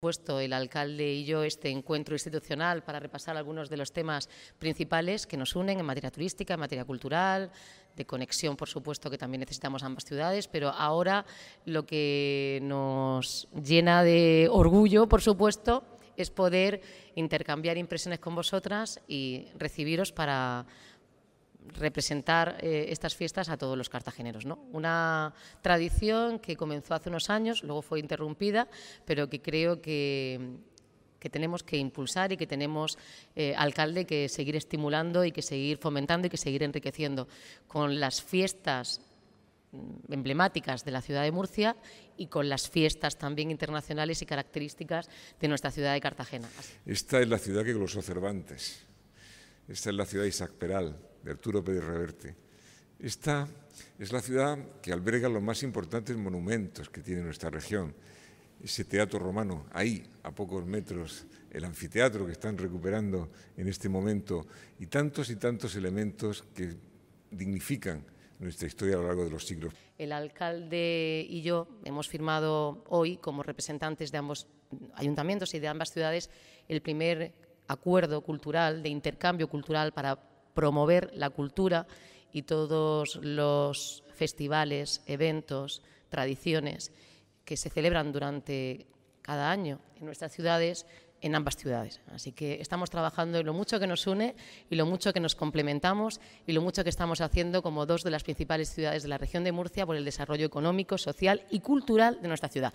puesto el alcalde y yo este encuentro institucional para repasar algunos de los temas principales que nos unen en materia turística, en materia cultural, de conexión, por supuesto, que también necesitamos ambas ciudades, pero ahora lo que nos llena de orgullo, por supuesto, es poder intercambiar impresiones con vosotras y recibiros para representar eh, estas fiestas a todos los cartageneros. ¿no? Una tradición que comenzó hace unos años, luego fue interrumpida, pero que creo que, tenemos que impulsar y que tenemos, eh, alcalde, que seguir estimulando y que seguir fomentando y que seguir enriqueciendo con las fiestas mm, emblemáticas de la ciudad de Murcia y con las fiestas también internacionales y características de nuestra ciudad de Cartagena. Esta es la ciudad que glosó Cervantes, esta es la ciudad de Isaac Peral, Arturo Pérez Reverte. Esta es la ciudad que alberga los más importantes monumentos que tiene nuestra región. Ese teatro romano, ahí, a pocos metros, el anfiteatro que están recuperando en este momento, y tantos y tantos elementos que dignifican nuestra historia a lo largo de los siglos. El alcalde y yo hemos firmado hoy, como representantes de ambos ayuntamientos y de ambas ciudades, el primer acuerdo cultural, de intercambio cultural para promover la cultura y todos los festivales, eventos, tradiciones que se celebran durante cada año en nuestras ciudades, en ambas ciudades. Así que estamos trabajando en lo mucho que nos une y lo mucho que nos complementamos y lo mucho que estamos haciendo como dos de las principales ciudades de la región de Murcia por el desarrollo económico, social y cultural de nuestra ciudad.